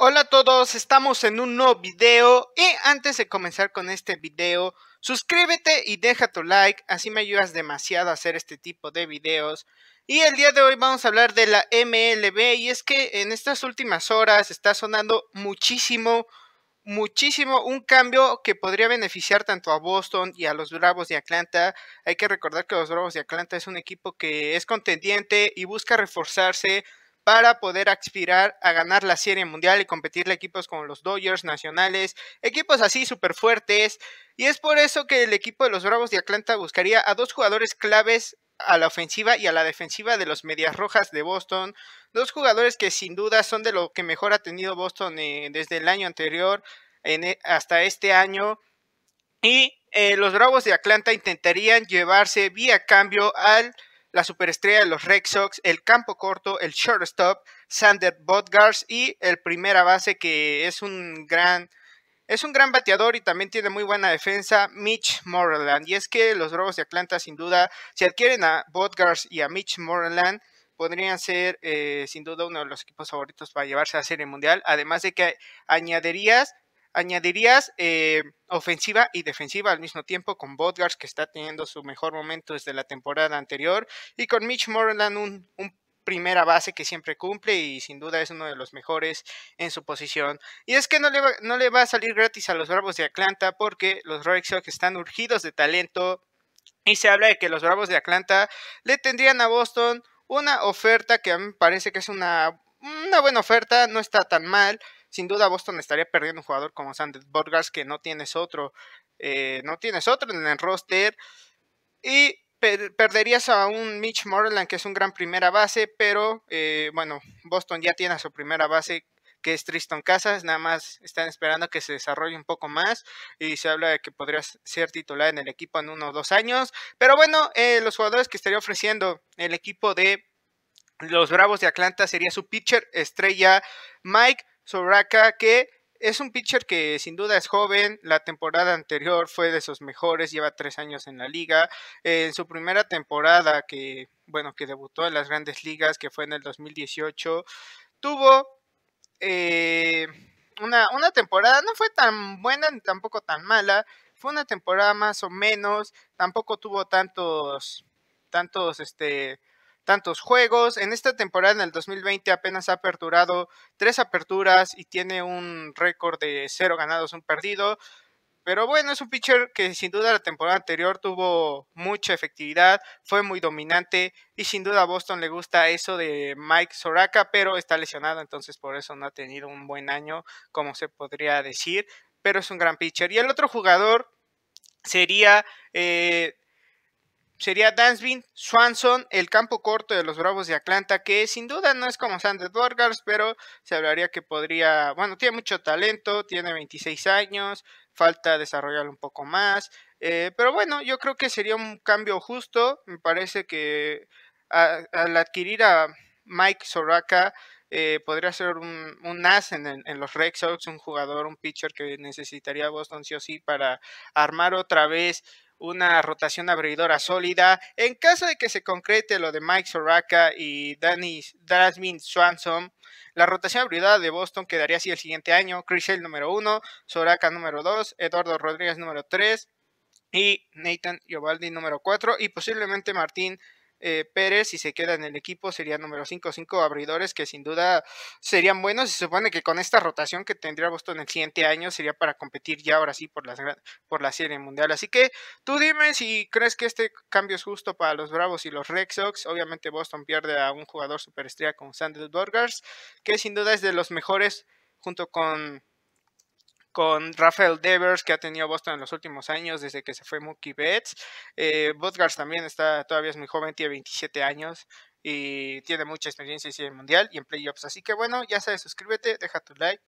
Hola a todos, estamos en un nuevo video y antes de comenzar con este video, suscríbete y deja tu like, así me ayudas demasiado a hacer este tipo de videos. Y el día de hoy vamos a hablar de la MLB y es que en estas últimas horas está sonando muchísimo, muchísimo un cambio que podría beneficiar tanto a Boston y a los Bravos de Atlanta. Hay que recordar que los Bravos de Atlanta es un equipo que es contendiente y busca reforzarse para poder aspirar a ganar la Serie Mundial y competirle equipos como los Dodgers nacionales, equipos así súper fuertes. Y es por eso que el equipo de los Bravos de Atlanta buscaría a dos jugadores claves a la ofensiva y a la defensiva de los Medias Rojas de Boston. Dos jugadores que sin duda son de lo que mejor ha tenido Boston eh, desde el año anterior e, hasta este año. Y eh, los Bravos de Atlanta intentarían llevarse vía cambio al la superestrella de los Red Sox, el campo corto, el shortstop, Sander Bodgars y el primera base que es un gran es un gran bateador y también tiene muy buena defensa, Mitch Moreland. Y es que los Bravos de Atlanta, sin duda, si adquieren a Bodgars y a Mitch Moreland, podrían ser eh, sin duda uno de los equipos favoritos para llevarse a la Serie Mundial. Además de que añadirías añadirías eh, ofensiva y defensiva al mismo tiempo con Bodgars que está teniendo su mejor momento desde la temporada anterior y con Mitch Moreland un, primera base que siempre cumple y sin duda es uno de los mejores en su posición. Y es que no le va, no le va a salir gratis a los Bravos de Atlanta porque los Red Sox están urgidos de talento y se habla de que los Bravos de Atlanta le tendrían a Boston una oferta que a mí me parece que es una, una buena oferta, no está tan mal sin duda Boston estaría perdiendo un jugador como Sanders Borgas, que no tienes otro, eh, no tienes otro en el roster. Y perderías a un Mitch Moreland, que es un gran primera base, pero eh, bueno, Boston ya tiene a su primera base que es Tristan Casas, nada más están esperando que se desarrolle un poco más y se habla de que podría ser titular en el equipo en uno o dos años, pero bueno, eh, los jugadores que estaría ofreciendo el equipo de los Bravos de Atlanta sería su pitcher estrella Mike Soraka, que es un pitcher que sin duda es joven, la temporada anterior fue de sus mejores, lleva tres años en la liga, en su primera temporada que, bueno, que debutó en las grandes ligas, que fue en el 2018, tuvo eh, una, una temporada, no fue tan buena ni tampoco tan mala, fue una temporada más o menos, tampoco tuvo tantos, tantos, este, tantos juegos. En esta temporada, en el 2020, apenas ha aperturado tres aperturas y tiene un récord de cero ganados, un perdido. Pero bueno, es un pitcher que sin duda la temporada anterior tuvo mucha efectividad, fue muy dominante y sin duda a Boston le gusta eso de Mike Soraka, pero está lesionado, entonces por eso no ha tenido un buen año, como se podría decir, pero es un gran pitcher. Y el otro jugador sería eh, sería Dansby, Swanson, el campo corto de los Bravos de Atlanta, que sin duda no es como Sanders Borgars, pero se hablaría que podría, bueno, tiene mucho talento, tiene 26 años, falta desarrollarlo un poco más, eh, pero bueno, yo creo que sería un cambio justo, me parece que al adquirir a Mike Soraka, eh, podría ser un, un as en, en, los Red Sox, un jugador, un pitcher que necesitaría Boston sí o sí para armar otra vez una rotación abridora sólida. En caso de que se concrete lo de Mike Soraka y Danny Swanson, la rotación abridora de Boston quedaría así el siguiente año: Chris Hale número uno Soraka número dos Eduardo Rodríguez número tres y Nathan Giovaldi número cuatro y posiblemente Martín eh, Pérez, si se queda en el equipo, sería número 5, 5 abridores que sin duda serían buenos. Se supone que con esta rotación que tendría Boston el siguiente año sería para competir ya ahora sí por, las, por la Serie Mundial. Así que tú dime si crees que este cambio es justo para los Bravos y los Red Sox. Obviamente Boston pierde a un jugador superestrella como Sanders Burgers, que sin duda es de los mejores junto con con Rafael Devers que ha tenido Boston en los últimos años desde que se fue Mookie Betts. Eh, también está, todavía es muy joven, tiene 27 años y tiene mucha experiencia en el mundial y en playoffs. Así que bueno, ya sabes, suscríbete, deja tu like